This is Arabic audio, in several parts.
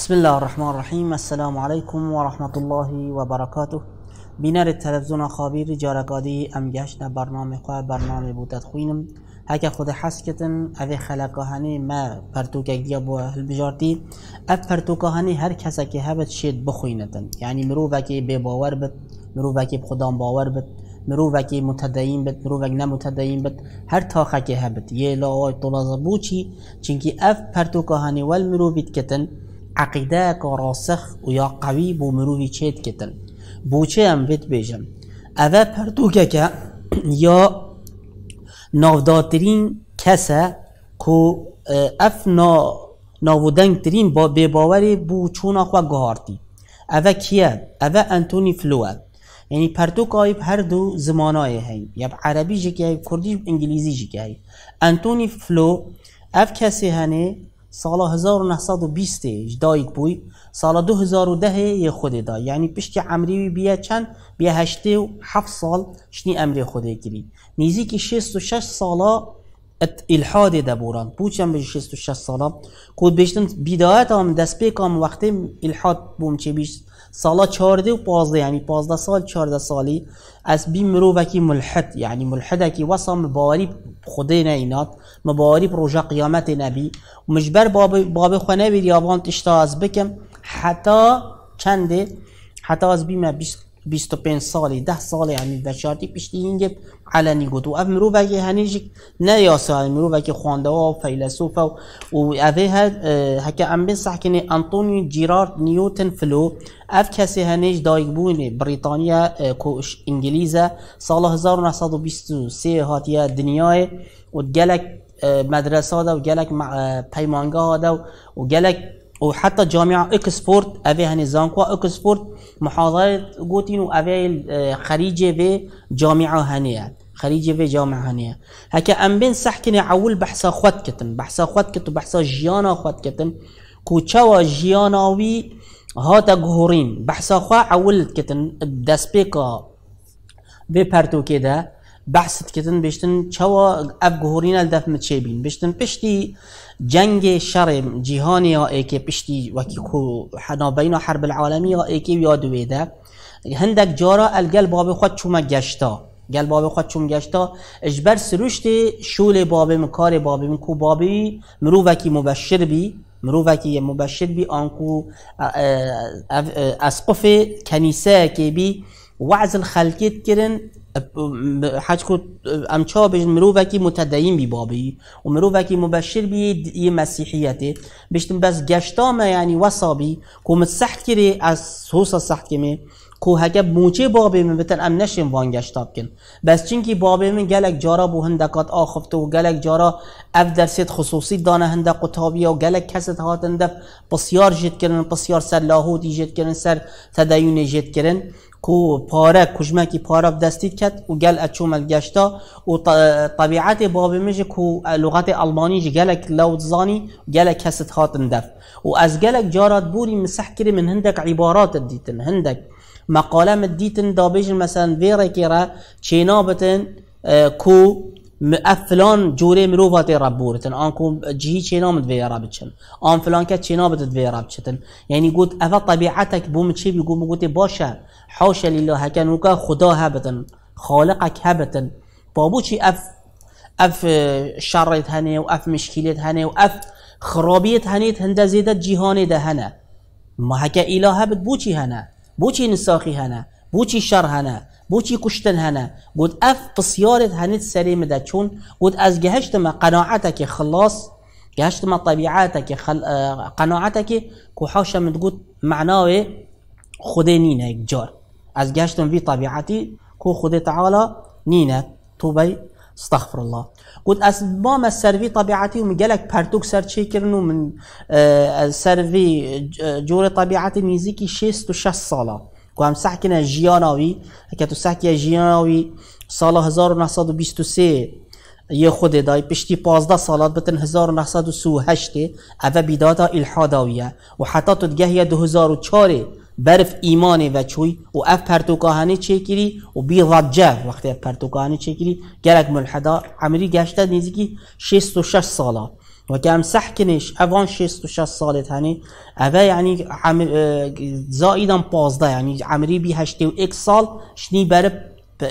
بسم الله الرحمن الرحیم السلام علیکم و رحمت الله و برکاته بینر تلویزیون خبیر جارگادی ام گشت برنامه خواه برنامه بودت خوینم هکه خود حس کتن اوی خلقاهنی ما پرتوکگی بو هل بجارتی اف پرتوکاهنی هر کسی که هبت شید بخوینتن یعنی مرو وکی بی باور بد مرو وکی بخدام باور بد مرو وکی متدین بد مرو وکی نمتدین بد هر تاخه که هبت یه لا آی طلازه بوچی چنکی اف پرتوکاهنی والمرو بیت کتن عقیده که راسخ و یا قوی بو مروی چید کتل بوچه هم بید بیجم اوه پردوگه که یا نووداترین کسه که اف نا ترین با به باوری بو چون خو گهارتی اوه کیه اوه انتونی فلو یعنی پرتو کایب هر دو زمانای هی یا عربی جکی هی کردی انگلیزی جکی هی انتونی فلو اف کسی هنه سال 1920 دایک بوی سال 2010 یه خود دا یعنی پیش که عمری بیا چند بیا هشته و هفت سال شنی عمری خود گری نیزی که 66 سالا الحاد ده بوران به 66 سالا کود بیشتن بیدایت هم دست پیک هم وقتی الحاد بوم چه بیشت سالا چهارده و پازده یعنی 15 سال چهارده سالی از بی مروکی ملحد یعنی ملحده که وصا مباری خوده نه اینات مباری روژا قیامت نبی و مجبر باب, خانه خونه بید تشتا از بکم حتی چنده حتی از بیمه 25 سالی 10 سالی همی بشارتی پیش اینجا علنی گفت و امرو مروبه هنیش نه امرو مروبه خوانده و فیلسوف و اوه ها، هکه امبین سحکنه انتونی جیرارد نیوتن فلو اف کسی هنیش دایگ بوینه بریتانیا کوش انگلیزه سال 1923 هاتیه دنیای و گلک مدرسه دا و گلک پیمانگاه دا و گلک وحتى الجامعة اكسفورد أفيها نظام كوا اكسفورد محاضرة جوتين وأفي خريجة في جامعة هنية خريجة في جامعة هنية هكا أم بين سحكني عول بحثا خوات كتن بحثا خوات كتن بحثا جيانا خوات كتن كوتشاوا جياناوي هاتا جهورين بحثا خوا عول كتن دسبيكا في بارتو كده بحثت كتن بيشتن تشاوا أف جهورين الدف متشابين بيشتن بيشتي جنگ شرم جهانی ای که پشتی و که حنابین حرب العالمی ای که یاد ویده هندک جارا الگل باب خود چوم گشتا گل باب خود چوم گشتا اجبر سروشت شول باب مکار باب مکو بابی مرو وکی مبشر بی مرو وکی مبشر بی آنکو اسقف کنیسه که بی وعز الخلقیت کرن حج کو امچا بیش مرو وکی متدین بی بابی و مرو وکی مبشر بی یه مسیحیته بیشتن بس گشتام یعنی وصابی کو مسحت کری از سوسا سحت کمی کو هگه موچه بابی من بتن ام نشم وان گشتاب کن بس چینکی بابی من گلک جارا بو هندکات آخفته و گلک جارا اف درسیت خصوصی دانه هنده قطابی و گلک کست هات بسیار جد کرن بسیار سر لاهوتی جد سر تدین جد کرن کو پاره کی پاره دستید کت و گل اچومل گشتا و طبیعت باب مج کو لغت آلمانی ج گلک لود زانی گلک کست هاتن دف و از گلک جارات بوری مسح کری من هندک عبارات دیتن هندک مقاله دیتن دابیج مثلا ویره کرا چینابتن کو فلان جوره مروفا تي ربورتن آن كو جهي چينا مدفيرا بچن آن فلان كت چينا بتدفيرا بچتن يعني قلت أفا طبيعتك بوم چي بيقول بقولت باشا حاشا لله هكان وكا خدا هبتن خالقك هبتن بابو چي أف أف اه، شرت هني وأف مشكلة هني وأف خرابية هنيت هند زيدت جهاني ده هنا ما هكا إله هبت بوشي هنا بوشي نساخي هنا بوشي شر هنا بوچی کشتن هنه گود اف پسیارت هنیت سلیم ده چون گود از قناعتا که خلاص گهشتما که خل... که حاشا من گود معناوی خوده نینه جار از ما بی طبیعتی که خوده تعالی نینه توبی استغفر الله قلت اسبام السرفي طبيعتي ومجالك بارتوك سر تشيكرنو من السرفي جوري طبيعتي ميزيكي شيستو شاس صالة که هم سحکن جیاناوی اگه تو سحکی جیاناوی سال 1923 یه خود دای پشتی 15 سالات بتن 1908 او بیداتا آویه و حتی تو دگه 2004 برف ایمان و چوی و اف پرتوکاهانی کری و بی رجه وقتی اف پرتوکاهانی کری گرک ملحدا عمری گشته نیزی که 66 ساله وگه امسح کنیش اوان 66 سالت هنی او یعنی عمر زایدم 15 یعنی عمری بی 81 سال شنی بره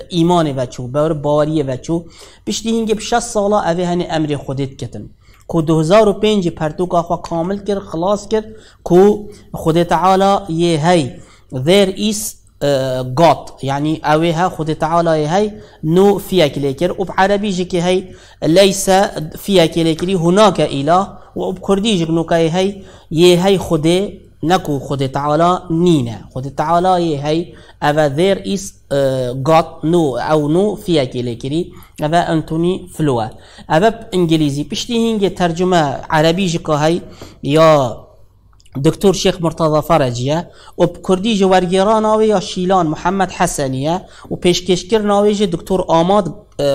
ایمان وچو بر باوری وچو بشتی هنگه 60 سالا اوه هنی امر خودت کتن کو 2005 پرتوک آخوا کامل کرد خلاص کرد کو خود تعالی یه هی there is قط يعني اويها خد تعالى هاي نو فيها كليكر عربي جيك هاي ليس فيها كليكري هناك اله كردي جيك نو كاي يه يهي خد نكو خد تعالى نينا خد تعالى يهي أبا ذير إس قط نو او نو فيها كليكري أبا انتوني فلوة أبا انجليزي بشتي هنجي ترجمه عربي جيك هاي يا شیخ مرتضی فرجیه و کوردی ژوەرگێرانناوێ یا شیلان محمد حسنیه و دکتر دکتور آماد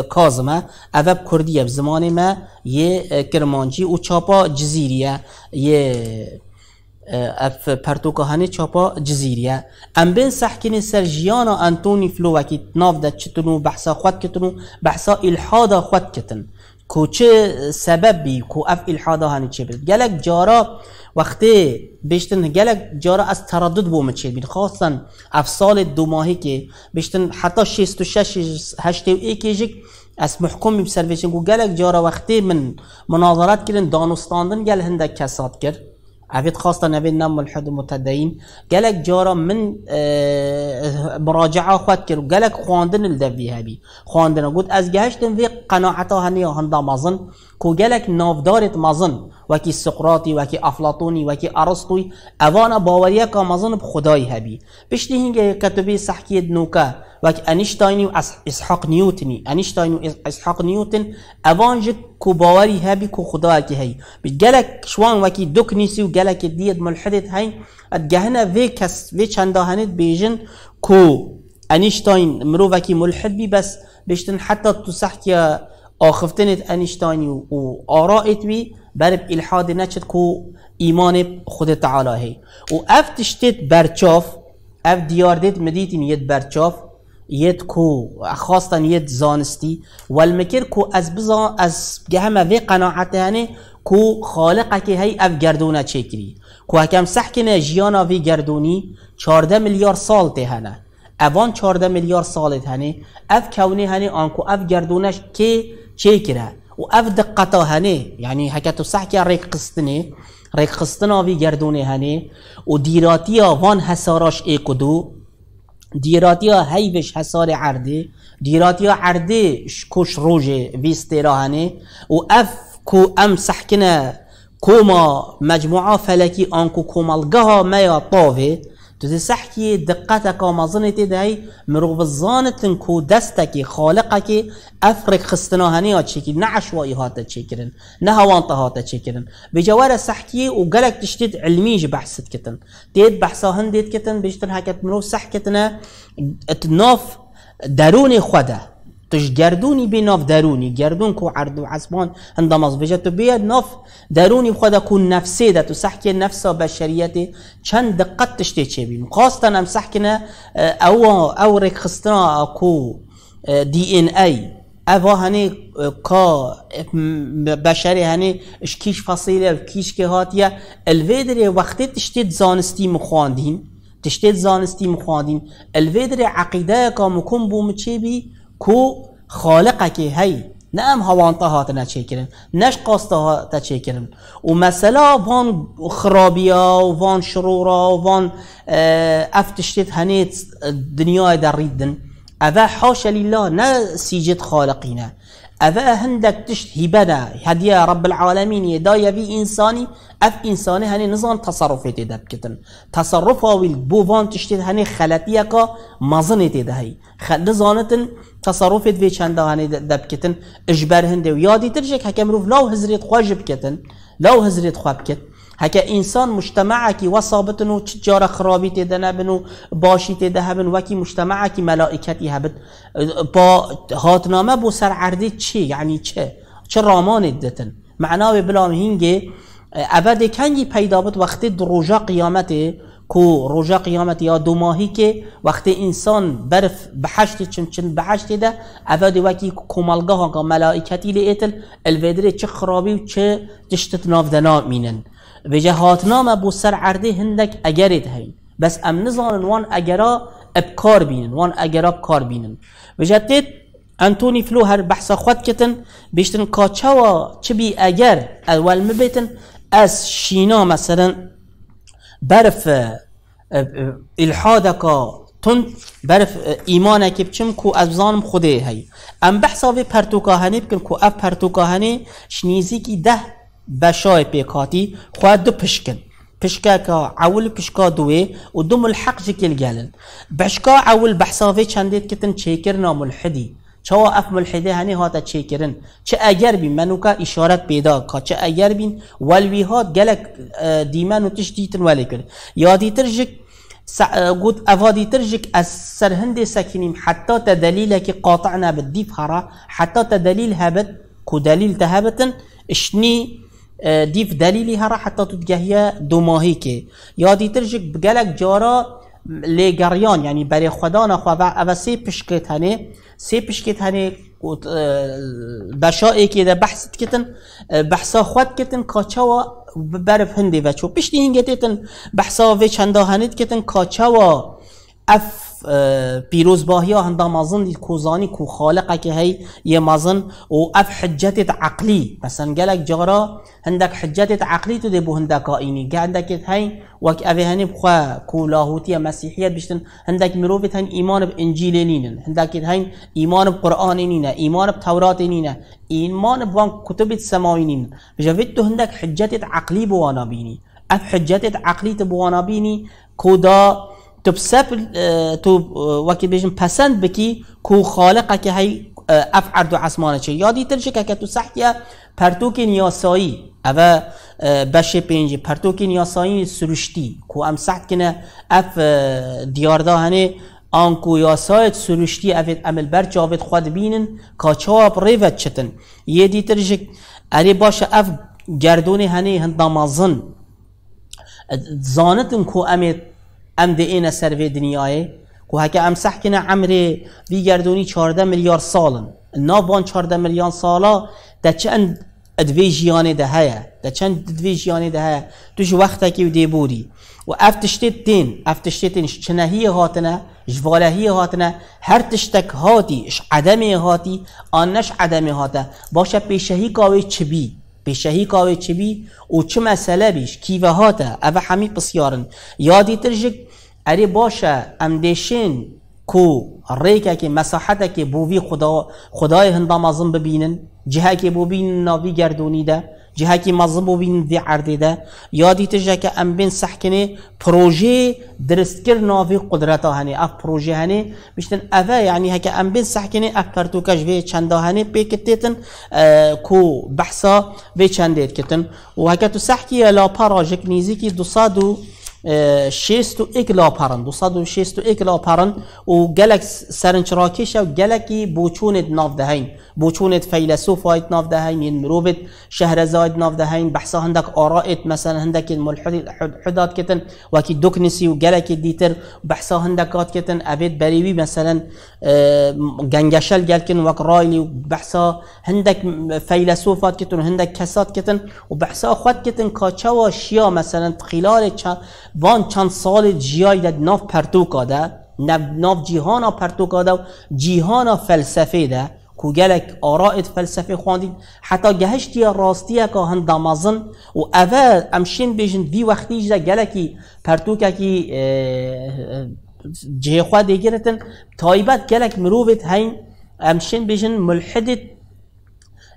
کازمه، ئەڤب کردیه. زمانی ما یه کرمانجی و چاپا ی اف ئەف پەرتۆکەهانێ چاپا جزیریه. امبن بێن سەحکردنی انتونی ژیانە ئەنتۆنی بحثا ناودا چتن و بەحسا خواتکردن و بەحسا ئیلحادا کتن. کۆچێ سببی کو اف الحادا هنی چه بید گلک جارا وقتی بیشتن گلک جارا از تردد بومه چید بید خواستن افسال دو ماهی که بیشتن حتی 66 81 جک از محکم بسرویشن گو گلک جارا وقتی من مناظرات کردن دانستاندن گل هندک کسات کرد عبید خاصا نوید نم ملحد متدین گلک جارا من مراجعه خود کرد گلک خواندن الدوی هبی خواندن گود از گهشتن وی قناعتا هنی هنده مازن کۆگەلێک ناودارێت مەزن وەکی سقراتی وەکی ئەفلاتۆنی وەکی ئەڕستوی ئەوانە باوەریەکە مەزنب خدای هەبی پشتی هینگە كتبي سەحکیە دنوكا وك ئەنیشتاینی و نيوتني نیوتنی ئەنیشتاین و ئیسحاق نیوتن ئەوان ژ کو باوەری هەبی کو خداکی شوان وكي دوك و گەلکی دیت ملحدت هاي ئەگەهنە وێ کەس وێ چەنداهێت بێژن کو ئەنیشتاین مرۆڤکی ملحد بی بس بشتن حتى تو سەحکیە آخفتنت انشتانی و آرائت بی برب الحاد نشد کو ایمان خود تعالی هی و افتشتت برچاف اف دیاردت مدیتین ید برچاف ید کو خاصتا ید زانستی والمکر کو از بزا از گهمه وی قناعت هنه کو خالقه که هی اف گردونه چکری کو حکم سحکنه جیانا وی گردونی چارده میلیارد سال تهنه اوان 14 میلیارد ته هنه اف کونه هنه آنکو اف گردونش که chekira و اف دقتا هنه یعنی حکت و سحکی ریک قسطنه ریک قسطنا آوی گردونه هنه و دیراتی وان حساراش ایک و دیراتی ها هیوش حسار عرده دیراتی ها عرده کش روژه را هنه و اف کو ام سحکنه کوما مجموعه فلکی آنکو کومالگه ها میا طاوه تزي سحكي دقتك وما ظنيت داي دهی مرو بزان تن کو دست افرق خستنا هنی ها چکی نه عشوایی هات چکرن نه هوانت هات چکرن به جوار سحکی و گلک تشتید بحثت كتن تيد بحثا هندید كتن بجتن هكت مرو سحكتنا اتناف داروني خوده توش گردونی بی ناف درونی گردون کو عرض و عصبان انداماز بجه تو بید ناف درونی بخواد کو نفسی ده تو سحکی نفسا بشریتی چند دقت تشتی چه بین خواستن هم نه اه، او او خستنا کو اه، دی این ای او هنه اه، کا بشری هنه اشکیش فصیله اشکیش که هاتیه الویدره وقتی تشتی زانستی مخواندین تشتيت زانستي عقیده الفيدر عقيدة بومچه بی كو که هی نه ام هوانتا هات نه نش قاستا هات چکرن و مثلا وان خرابیا و وان شرورا و وان افتشتت هنیت دنیای در ریدن اوه حاشا لله نه سیجت خالقینه اذا هندك تشت هبدا هدية رب العالمين يدايا في إنساني أف إنساني هني نظام تصرفي تدا بكتن تصرفا والبوفان تشت هني خلطية كا تدهي نظامتن تصرفت في چند هني دبكتن اجبر هنده ويادي ترجك مروف لو هزريت خواجب كتن لو هزريت خواب كتن هكا انسان مجتمعك وەسابتن و چ جارە خراپی باشي نەبن و وكي تێدە ملائكتي وەکی با مەلاائیکەتی هەبت با هاتنامە بۆ يعني چی یعنی چه چه ڕامانێت دەتن معناوێ بلام هینگێ ئەبەدێ کەنگی پەیدابت وەختی ڕۆژە قیامەتێ کو ڕۆژە قیامەت یا دوماهی کێ وەختی ئینسان بەرف بەحشتی چم چند بەحشتێدا ئەڤدی وەکی کۆمەلگە هاگە مەلاائیکەتی لێ ئێتل ئەلڤێدرێ چه خراپی و چه تشتت ناودەنا مینن. ابو سر عرده هندک اگرید هین بس ام نزانن وان اگرا ابکار بینن وان اگرا بکار کار بینن جدید انتونی فلو هر بحث خود کتن بیشتن کاچوا چه بی اگر اول مبیتن از شینا مثلا برف کا تون برف ایمانه که چم کو از زانم خوده هی ام بحثا به پرتوکاهنی بکن کو اف پرتوکاهنی شنیزی ده بشاي بيكاتي خو دو بشكا پشکاکە عول بشكا دوي ودوم الحق ملحەقی کلگەلن بەشکا عول بەحساوێ چەندێت كتن چێکردنا ملحدي چوا اف ملحدي هني هاتا تشيكرن چ اگر بي منوكا ئیشارەت بيدا كا چ اگر بین وەلوی هات گەلک اه، دیمان و تش دیتن وەلی کرد یادی ترژک قد أفادي اه، ترجك السر هندي ساكنين حتى تدليلك قاطعنا بالديب هرا حتى تدليل هابت كدليل تهابت اشني دیف دلیلی هر حتی تو گهیه دو ماهی که یادی ترجیح بگلک جارا لگریان یعنی برای خدا نخوا و او سه پشکت هنه سه پشکت هنه که ده بحثت کتن بحثا خود کتن کاچا و برف هنده و چو پشتی هنگه تیتن بحثا و چنده هنید کتن کاچا و اف پیرۆزباهیا هەندا مازن کو و که هی یه مازن و اف حجەتێت عقلی مثلا گەلێک جارا هەندێک حجەتێت عقلی تو دێ بۆ هەندەکائینی هی وک وەک ئەێ هەنێ کو کولاهوتیە مسیحیت بشتن هەندێک مرۆڤێت هەن به ئنجیلێنینن هەندێکێت هی ایمان قورآانی نینە ایمان تەوراتی نینە ایمان بوان کتبت سەماوینین بژەوێت تو هندک حجتت عقلی بۆ اف حجت عقلی عقلیت بۆ بینی کۆدا سب تو وکی بیشتر پسند بکی کو خالق که هی عرض و عصمانه چه یادی ترشه که که تو سحیه پرتوک نیاسایی او بشه پنج پرتوک نیاسایی سروشتی کو ام سحت کنه اف دیارده هنه آن کو یاسایت سروشتی افت عمل بر جاوید خود بینن کاچاب ریفت چتن یه دی ترشه اری باشه اف گردون هنی هندامازن زانتن کو امید ام دی این سروی دنیای کو هک ام کنه عمر بیگردونی 14 میلیارد سالن بان 14 میلیارد سالا ده چند ادوی جیانه ده هیا ده چند ادوی جیانه ده هیا توش وقت که دی بوری و افتشتت دین دین چنهی هاتنه جوالهی هاتنه هر تشتک هاتی اش عدمی هاتی آنش عدمی هاته باشه پیشهی کاوی چبی پیشهی کاوی چی بی او چه مسئله بیش کیوه هاتا او همی پسیارن یادی جک اری باشه امدیشین کو ریکه که مساحته که بووی خدا خدای هندامازم ببینن جهه که بین ناوی گردونی ده جهكي مظبو بين دي عردي ده يادي تجاك ام بين سحكني بروجي درست كر نافي قدرته هني اف بروجي هني مشتن افا يعني هكا ام بين سحكني اف كارتو كاش في تشاندا هني بيكتيتن آه كو بحثا بي تشانديت كتن وهكا تسحكي لا باراجيك نيزيكي دو صادو 61 لاپرن 261 لاپرن و گلک سرنچراکیش و گلکی بوچوند ناف دهین بوچوند فیلسوف هایت ناف دهین یعنی این مروبت شهر زاید ناف دهین بحثا هندک آرائت مثلا هندک ملحدات کتن وکی دکنسی و گلک دیتر بحثا هندکات کتن ابید بریوی مثلا گنگشل گلکن وک رایلی و بحثا هندک فیلسوفات کتن هندک کسات کتن و بحثا خود کتن کاچا و شیا مثلا خلال چا وان چند سال جیای در ناف پرتو کاده ناف جیهانا پرتو کاده و جیهانا فلسفه ده کو گلک آرائت فلسفه خواندید حتی گهشتی راستیه که هن دامازن و اول امشین بیشن دی وقتی جده گلکی پرتو که جه خواه دیگرتن تایبت گلک مروبت هین امشین بیشن ملحدت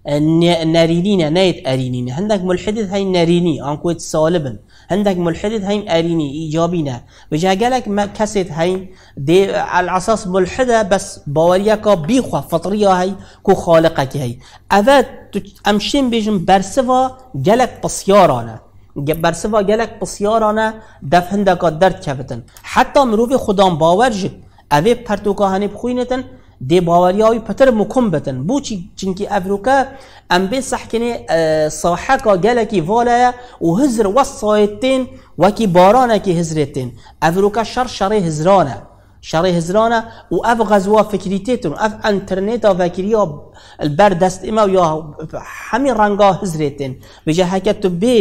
نه نیت نه هندک ملحدت های نارینی آنکویت سالبن عندك ملحد هيم أريني إيجابينا بجا قالك ما كسيت هيم دي على أساس ملحدة بس باوريكا بيخوا فطرية هاي كو خالقك هاي أفا أمشين بيجم برسفا قالك بصيارانا برسفا قالك بصيارانا دف هندك درد كفتن حتى مروفي خدام باورج اوه پرتوکا هاني بخوينتن دي باوري دێباوەریاوی پتر مکم بتن بۆچی چینکی ئەفروکە ئەم بێ سەحکنێ اه، سەحەکە گەلێکی ڤۆلایە و هزر وەسایتێن وەکی بارانێکی هزرێتێن ئەفروکە شەر شەڕێ هزرانە شر هزرانە و ئەف غەزوا فکریتێتون اف ئەتررنێتە ڤکریا بەر دەست ئمە یا هەمی ڕەنگا هزرێتێن بژە هەکە تو بێ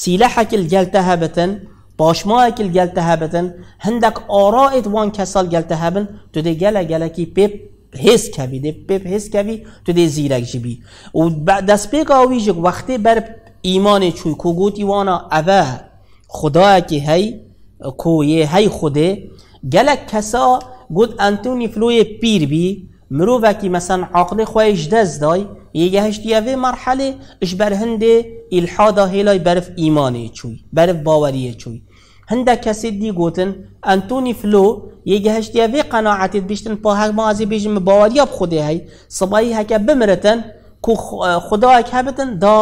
سیلە حەکل گەلتە هەبتن، Başmağa ekil gəltə هندک həndək ara کسال kəsal gəltə تو tüdə gələ پیپ ki, که حس کوی پیپ پپ حس کوی تو دی زیرک بی. و دست پیگ آوی جگ وقتی بر ایمان کو گوت ایوانا اوه خدا که هی کویه هی خوده گلک کسا گود انتونی فلوی پیر بی مرو وکی مثلا عقل خواهش دست دای یه هشت یوه مرحله اش بر هنده الحادا هیلای برف ایمانه چوی برف باوری چوی هنده کسی دی گوتن انتونی فلو یه گهشتی وی قناعتید بیشتن پا هک هەمازی بێژم باوەریە خودێ هی صبایی هک بمرتن کو هک هبتن دا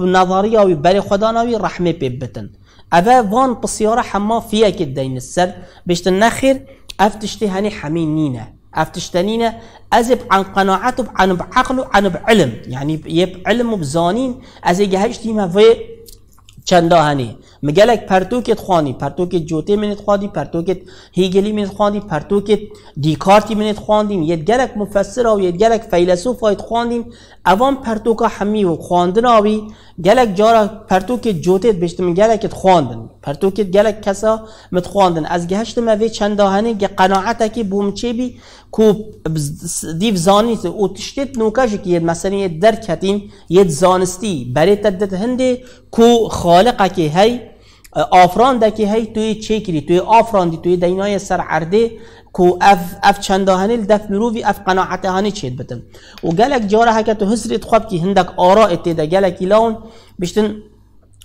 نظاری بری خدا ناوی رحمه پێ بتن او وان پسیار حما فیەکت دەین دین بشتن بیشتن نخیر افتشتی هنی حەمی نینه افتشتنینه از اب عن قناعت و عن بعقل و عن بعلم يعني يب علم بزانین از اگه ما في چندا هنی مگلک پرتوکت خوانی پرتوکت جوته منت خواندی پرتوکت هیگلی منت خواندی پرتوکت دیکارتی منت خواندیم یه گلک مفسر او یه گلک فیلسوف آید خواندیم اوان پرتوکا همی و خواندن آوی گلک جارا پرتوکت بشت بشتم گلکت خواندن پرتوکت گلک کسا مت خواندن از گهشت موی چند، هنی گه قناعت که بومچه بی کو دیو زانیت او تشتید نوکاشی که یه مثلا یه در یه زانستی برای تدت هنده کو خالقه که هی آفرانده که هی توی چه توی آفراندی توی دینای سر عرده کو اف, اف چنداهنی دف مروفی اف قناعت هنی چید بتن و گلک جاره هکه تو حسرت خواب که هندک آرا تی گلک ایلاون بیشتن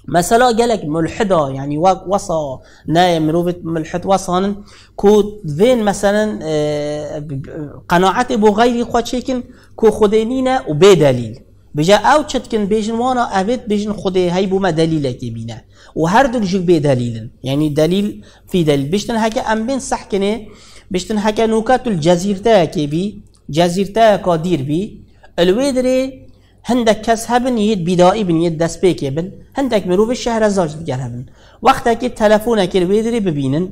مثلا جالك ملحدة يعني وصا نايا مروفة ملحد وصان كو ذين مثلا آه، قناعت بو غيري خود شكن كو خدينينا دليل بجا او چتكن بيجن وانا افيت بيجن خدي هاي بو ما دليلك بينا هر دول جو بي دليل يعني دليل في دليل بيشتن هكا ام بين صح كني بيشتن هكا نوكات الجزيرة كي بي جزيرة كادير بي الويدري هندك كس هبن يد بدائي بن يد دس بيكي بن هندك مروف الشهر زاج دقر هبن تلفونا تلفونك الويدري ببينن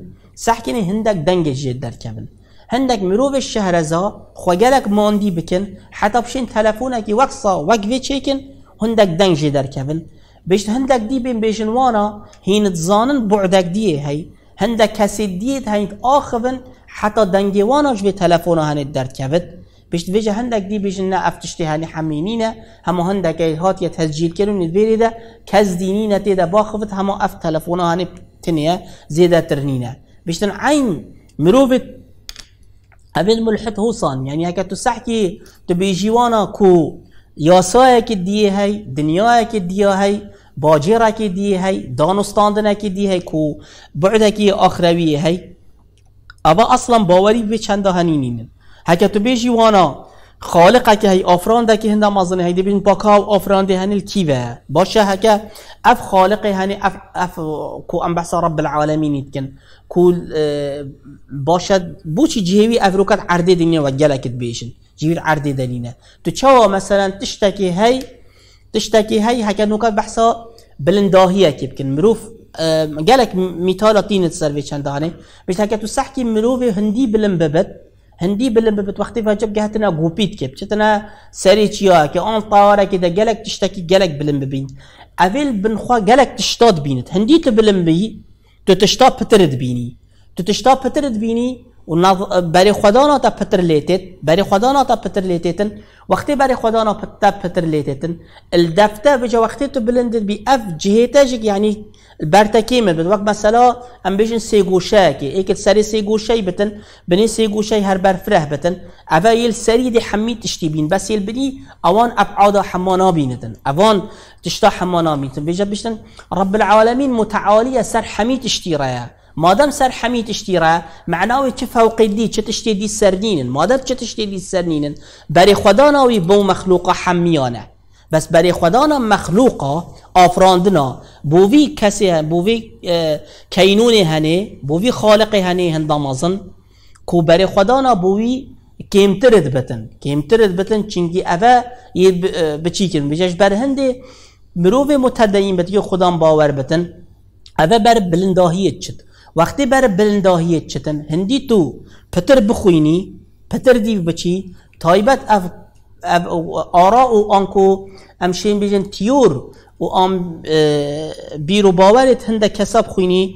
سحكني هندك دنجج جيد در كبن هندك مروف الشهر زا خوغلك ماندي بكن حتى بشين تلفونك وقصا وقفي چيكن هندك جيد در كبن بيش هندك دي بين بيشن وانا هين تزانن بعدك دي هاي هندك كسيد ديت هاي آخفن حتى دنجي وانا جوي تلفونا هند در كبن باش تفيجا هندك دي باش نا افتشتي هاني حمينينا هما هندك هات يا تسجيل كيرون نتبيري ده كز دينينا تيدا باخفت هما اف تلفونا هاني تنيا زيدا ترنينا باش تنعين مروفت أبد ملحد هوصان يعني هكا تسحكي تبي جيوانا كو ياسايا كدي هاي دنيايا كدي هاي باجرا هي هاي دانستاندنا كدي هي كو بعدك آخروي هي أبا أصلا باوري چنده هنینین هكا تبيجي وانا خالقك هي افراندك هندا مازن هي بين افران افراندي هني الكيفه باشا هكا اف خالقي هني اف اف كو ام بحث رب العالمين يتكن كو باشا بوشي جيوي افروكات عردي دنيا وجلك بيشن جيوي عردي تو تشاو مثلا تشتكي هي تشتكي هي هكا نوكات بحثا بلنداهيه كيبكن مروف قالك مثال تين تسرفي چند هاني بيش هكا تسحكي مروف هندي بلن ببت هندی بلند بود وقتی واجب نه گوپید کرد چه تنها سری چیا که آن طاره که دجلک تشت کی جلک بلند ببین اول بن خوا جلک تشتاد بیند هندی تو بلند بی تو تشتاد پترد بینی تو تشتاد پترد بینی بری خدا نا تا پتر لیتت بری خدا نا تا پتر لیتتن وقتی بری خدا نا تا پتر لیتتن الدفته بجا وقتی تو بلندت بی اف جهته جگ یعنی برتکی من بد وقت مثلا ام بیشن سی گوشه که ایکت سری سی گوشه بتن بنی سی گوشه هر فره بتن اوه یل سری دی حمی تشتی بین بس یل بنی اوان ابعاد حمانا بینتن اوان تشتا حمانا بینتن بجا بیشتن رب العالمین متعالی سر حمی تشتی رایه مادام سر حەمی تشتیڕە معناوی چه فەوقیدی چه تشتێدی سەرنینن مادە چ برای سەرنینن بو مخلوق بۆ بس برای بەس بەری آفراندنا مەخلووقا کسی بۆوی کەسێ بۆوی کەینونێ بوی بۆوی خاڵقی دامازن، کو خدا خوددانا بووی کێمترت بتن کێمترت بتن چنگی بچی بچیکردن بجاش بر هنده مرۆڤێ متەدەین بتن خدا باور بتن اوه بر بلنداهیت چد. وقتی بر بلنداهی چتن هندی تو پتر بخوینی پتر دیو بچی تایبت اف آرا و آنکو امشین بیجن تیور و آم بیرو باورت هنده کسب خوینی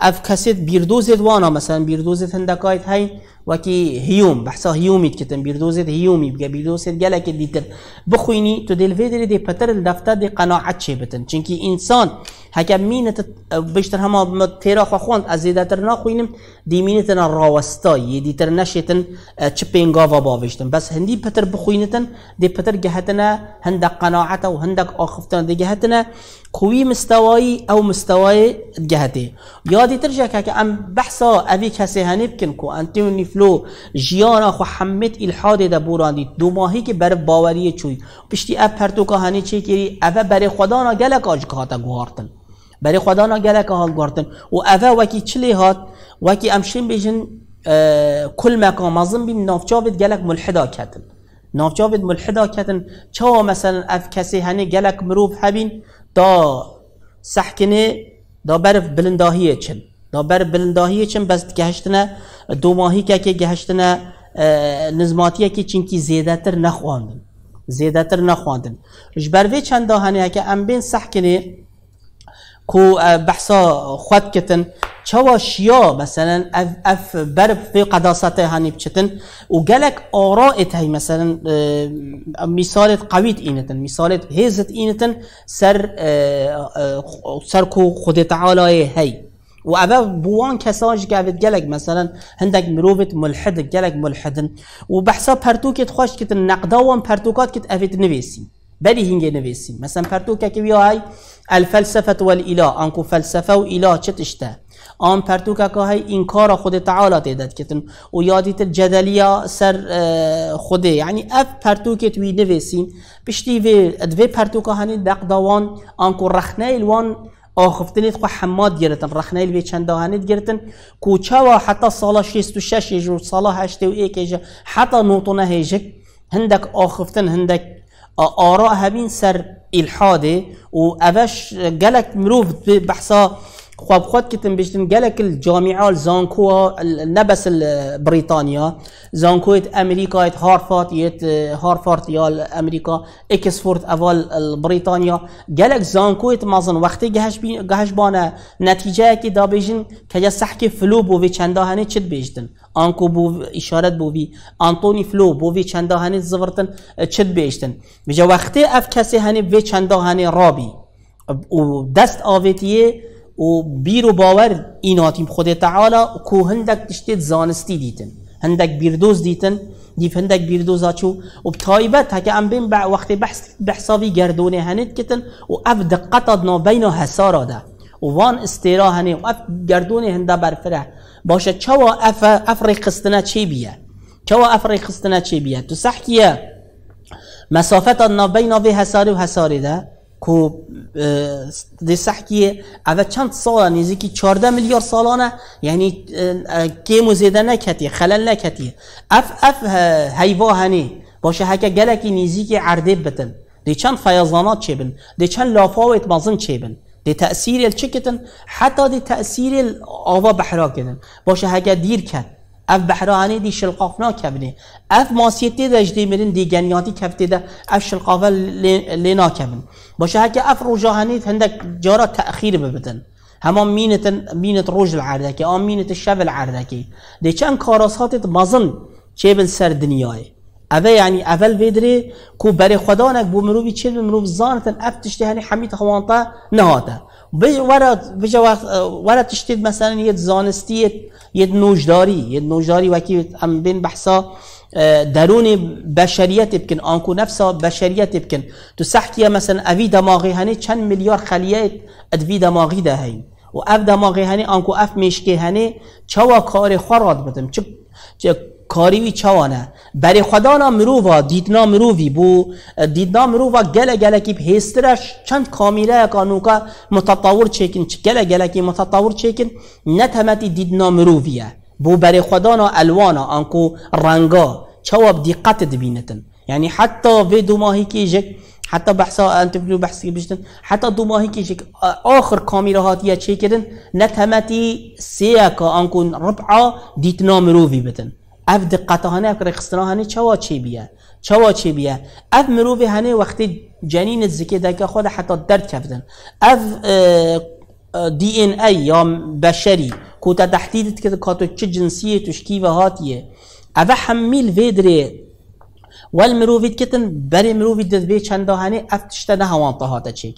اف کسید بیردوزید وانا مثلا بیردوزت هنده کایت های وكي هيوم بحثا هيوميت كتن بيردوزت هيومي بقى بيردوزت جالك ديتر بخويني تدل فيدر دي بتر الدفتا دي قناعت شبتن چنكي انسان هكا مين بيشتر هما تيراخ خوان از ديتر ناخوينم دي مين تن الراوستا يدي تر نشيتن تشبينغافا اه، بافيشتن بس هندي بتر بخوينتن دي بتر جهتنا هندك قناعته وهندك اخفتنا دي جهتنا قوی مستوایی او مستوای جهته یادی ترجع که ام بحثا ابي کسی هنیب کن کو انتونی فلو جیانا خو حمد الحاد ده بوراندی دو ماهی که بر باوری چوی پشتی اف پرتو که هنی چی کری اف بر خدا نا گلک آج که گوارتن بر خدا نا گلک گوارتن و اف وکی چلی هات وکی امشین بیجن اه، کل مکان مظن بیم نافچابت گلک ملحدا کتن نافچابت ملحدا كاتن چا مثلا اف کسی هنی گلک مروب هبین دا سحکنه دا بر بلنداهیه چن دا بر بلنداهیه چن بس گهشتنه دو ماهی که که گهشتنه نظماتیه که چنکی زیدتر نخواندن زیدتر نخواندن جبروی چند داهنه که ام بین سحکنه کو آه، بحثا خود کتن چوا شیا مثلا اف, اف بر فی قداست هنیب بچتن و گلک آرائت هی مثلا آه، مثالت قویت اینتن مثالت هیزت اینتن سر آه، سر کو خود تعالی هی و اوه بوان کسانش گفت گلک مثلا هندک مروفت ملحد گلک ملحدن و بحثا پرتوکت خوش کتن نقدا و پرتوکات کت افت نویسی بدی هینگه نویسیم مثلا پرتو که که بیای الفلسفه والاله انکو فلسفه و اله چتشته آن پرتو که که های این کار خود تعالی تیدد کتن و یادی تر جدلی سر اه، خوده یعنی اف پرتو که توی نویسیم پشتی وی ادوی پرتو که هنی دق دوان انکو رخنه الوان آخفتنیت خو حماد گرتن رخنه الوی چند دهانیت گرتن کوچه و حتا سالا شیست و شش یجور سالا و ایک یجور حتا نوتونه هیجک هندک آخفتن هندک آه، آراء همین سر الحاده و اوش گلک مروف بحثا خواب خود كتن بجتن جالك الجامعة زانكوا نبس بريطانيا زانكويت أمريكا يت هارفارد يت هارفارد يا أمريكا إكسفورد أفال بريطانيا جالك زانكويت مازن وقتي جهش بين جهش بانا نتيجة كي دا بجن كجا سحكي فلو بوفي چندا هني چت بجتن آنكو بو إشارة بوفي أنطوني فلو بوفي چندا هني زفرتن چت بجتن بجا وقتي أف كسي هني بوفي چندا هني رابي و دست آویتیه و بیر و باور آتیم خود تعالی کو هندک تشتید زانستی دیتن هندک بیردوز دیتن دیف هندک بیردوزا او و ها که ام بین وقت بحث بحثاوی گردونه هند کتن و اف دقت نا بین حسارا ده و وان استیرا هنه و اف گردونه هنده برفره باشه چوا اف افری قستنه چی بیه چوا افری قستنه چی بیه تو صح کیه مسافت نا بین آوی و حساری ده کو دی صحکی اوه چند سال نزدیکی 14 میلیارد سالانه یعنی کی زیده نکتی خلل نکتی اف اف هیوا هنی باشه هکه گلکی نزدیکی عرده بتن دی چند فیضانات چه بن دی چند لافاوت مازن چه بن دی تأثیر چه کتن حتی دی تأثیر آوا بحرا کتن باشه هکه دیر کت اف بحراني دي شلقافنا كبني اف ماسيتي ده جدي مرين دي جنياتي كبتي ده اف شلقافة لنا كبن باشه هكا اف رجاهني عندك جارة تأخير ببتن همان مينة مينة روج العردكي ام مينة الشاب العردكي دي كان کاراسات مزن چه بن سر دنیای اوه يعني اول ویدری كو بري خدانك بو مروبي چه مروب زانتن اف تشتهنی حميت خوانتا نهاته بجا وقت ورا تشتید مثلا یه زانستی یه نوجداری یه نوجداری وکی هم بین بحثا درون بشریت بکن آنکو نفسا بشریت بکن تو سحکیه مثلا اوی دماغی هنه چند میلیار خلیه ادوی دماغی ده هی و اف دماغی هنه آنکو اف میشکی هنه چوا کار خوراد بدم چه کاریوی چوانه برای خدا نامرووا دیدنا مرووی بو دیدنا و گله گله کی هسترش چند کامیله کانوکا متطور چکن گل گله کی متطور چکن نتمتی دیدنا مروویه بو برای خدا نا الوانا انکو رنگا چواب دقت دبینتن یعنی حتی وی دو ماهی کی جک حتی بحثا بلو بحثی بشتن حتی دو ماهی کی جک آخر کامیره هاتیه چکدن نتمتی سیه که انکو ربعا دیتنا مرووی بتن اف دقت هانه اف رخصنا هانه چوا چی بیه چوا چی بیه اف مروف هانه وقتی جنین زکی دکه خود حتی درد کردن اف دی ان ای یا بشری کوتا تحدید که کاتو چه جنسیه توش کی و هاتیه اف حمیل ویدره والمروفید کتن بری مروفید دز بی چند دهنی افتشت نه هوان تهاته چی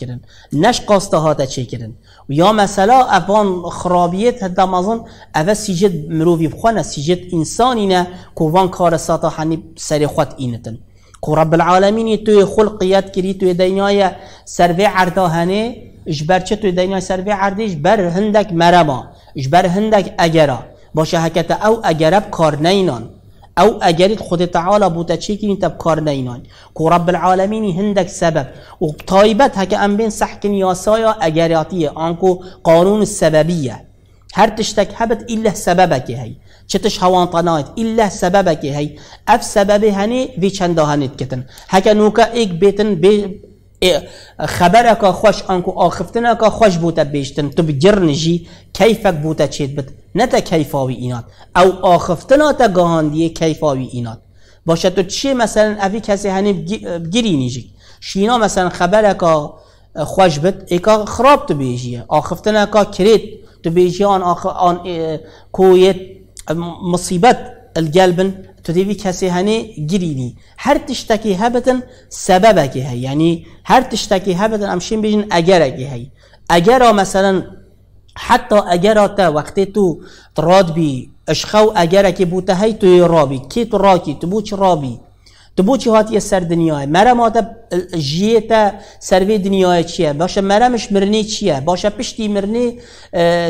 نش قاست هات چیکرن یا مثلا افان خرابیت دامازن دمازن اوه سیجت مروفی بخوانه سیجت انسانی نه وان کار ساتا حنی سری خود اینتن کو رب توی توی خلقیت کری توی دنیای سروی عرداهنه اجبر چه توی دنیای سروی عرده اجبر هندک مرما اجبر هندک اگرا باشه حکت او اگرب کار نینان او اجرت خود تعالى بوده تشيكي انت بكار نينان كو رب العالمين هندك سبب و طایبت هک ام بین سحکن یاسایا اگریاتیه انكو قانون السببية هر تشتك هبت الا سببك هي چتش هوان طنايت الا سببك هي اف سبب هني في چندا هنید كتن هكا نوكا ايك بيتن بي إيه، خبرك خوش انكو اخفتنك خوش بوتا بيشتن تبجرنجي كيفك بوتا تشيت بت نه کیفاوی اینات او آخفتنا تا گاهاندیه کیفاوی اینات باشد تو چی مثلا افی کسی هنی گیری نیجی شینا مثلا خبر کا اه، خوش بد ایکا خراب تو بیجیه آخفتنا کا کرید تو بیجیه آن آخ... آن اه، کویت مصیبت القلبن تو دیوی کسی هنی گیرینی هر تشتکی هبتن سببکی هی یعنی هر تشتکی هبتن امشین بیجن اگرکی هی اگر مثلا حتی اگر آتا وقتی تو تراد بی اشخو اگر که بوته هی تو رابی کی تو راکی تو بوچ رابی تو بوچ هاتی سر دنیای مرا ماده جیتا سروی دنیای چیه باشه مرمش مرنی چیه باشه پشتی مرنی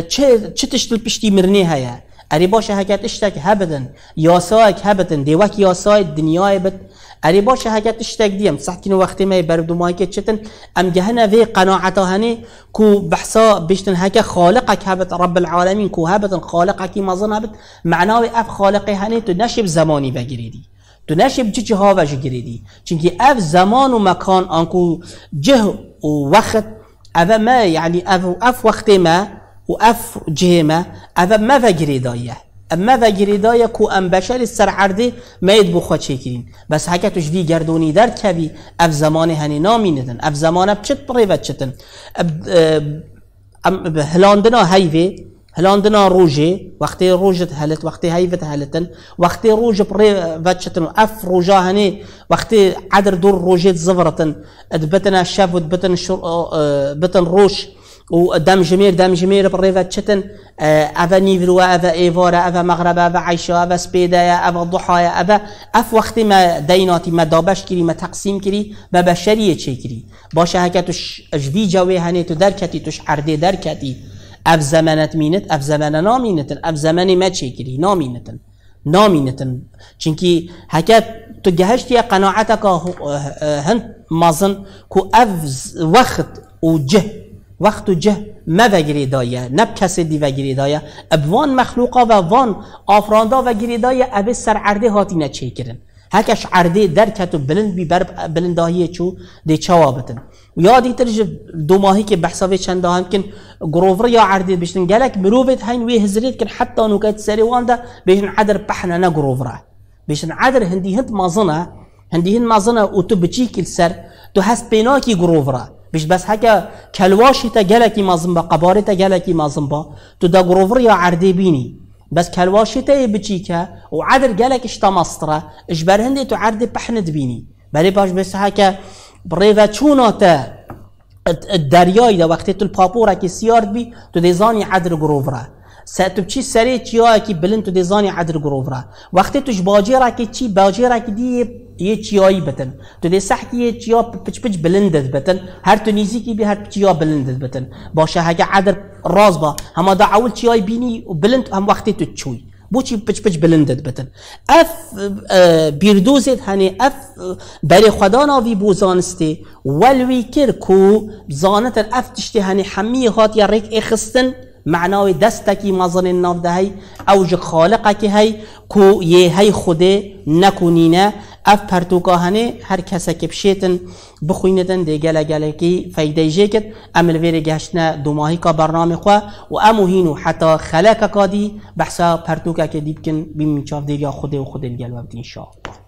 چه چه تشتل پشتی مرنی هیا اری باشه هکت اشتک هبدن یاسایک هبدن دیوک یاسای دنیای بد اری باشه هگه تشتک دیم صح کنو وقتی می دو ما که چتن ام جهنه وی قناعت هنی کو بحثا بشتن هک خالقك هبت رب العالمین کو هبت خالقك مزن هبت معناوی اف خالق هنی تو نشب زمانی بگیریدی تو نشب چه جه هاوش گیریدی چونکی اف زمان و مکان کو جه و وقت اف ما یعنی اف, اف وقت ما و اف جه ما اف ما و اما و گریدای کو ام بشر سرعرده مید بخوا چکرین بس توش وی گردونی در کبی اف زمان هنی نامیندن اف زمان اب چت و چتن اب هلاندنا هیوی هلاندنا روجي وقتي روجت هلت وقتي هيفت هلتن وقتي روج و چتن اف روجا هنی وقتي عدر دور روجيت زفرتن دبتن الشاف ودبتن شر... بتن روش و دام جمير دام جمير بريفا تشتن آه، أفا نيفروا أفا إيفورا أفا مغرب أفا عيشا أفا سبيدا أفا ضحايا أفا أف وقت ما ديناتي ما دابش كري ما تقسيم كري ما بشرية چه كري باشا هكا تش أجفي جوي هاني تو دركتي تش عردي دركتي أف زمانت مينت أف زمان نامينتن أف زمان ما چه كري نامينتن نامينتن چنكي هكا تو جهشت قناعتك اه، اه، هن مازن كو أف وقت وجه وقت و جه مو دایه نب کس دی وگیری دایه مخلوقا و وان آفراندا وگیری دایه اب سر عرده هاتی نچه کرن هکش عرده در کتو بلند بی بر بلنداهی چو دی چوابتن بتن و یادی ترج دو ماهی که بحثا چند هم کن گروور یا عرده بشتن گلک مروبت هین وی هزریت کن حتی نوکت سری وان دا عدر پحنا نه گرووره بشن عدر هندی هند مازنه هندی هند مازنه او تو بچی کل سر تو هست پیناکی گروه را بیش بس هکا کلواشی تا گلکی مازم با قباره تا گلکی مازم با تو دا گروه یا عرده بینی بس كالواشي تاي بتشيكا وعدر قالك اشتا مصطرة اجبر هندي تعرض بحن دبيني بلي باش بس هكا بريفا تشونا تا الدرياي دا وقت تو البابورا كي سيارد بي تو ديزاني عدر را ساتو بتشي سري تشيا كي بلند تو دیزانی عدر گروه را وقتی توش باجی را جباجيرا چی باجی را كي دی يتشياي بتن تدي سحكي يتشيا پچ بتش بلندت بتن هر تونيزيكي بي هر بتشيا بلندت بتن باشا هجا عادر راز با هما دا چیای بینی بيني وبلند هم وقتي تتشوي بوچی پچ پچ بلندت بتن اف اه، بیردوزت هنی اف اه، بری خدا ناوی بو زانستی ولوی کر کو زانتر اف تشتی هنی حمی هات یا ریک اخستن معناوي دستكي مظن اوج هي او هی هي كو يهي خده نکنینه اف پرتوگاهانه هر کسا که بشیتن بخویندن دیگه گله که فیده فایده جیکت عمل ویر گشتنه دو ماهی کا برنامه خواه و امهینو حتی خلاک کادی بحثا پرتوگا که دیبکن چاف دیگه خود و خود الگل و شاید.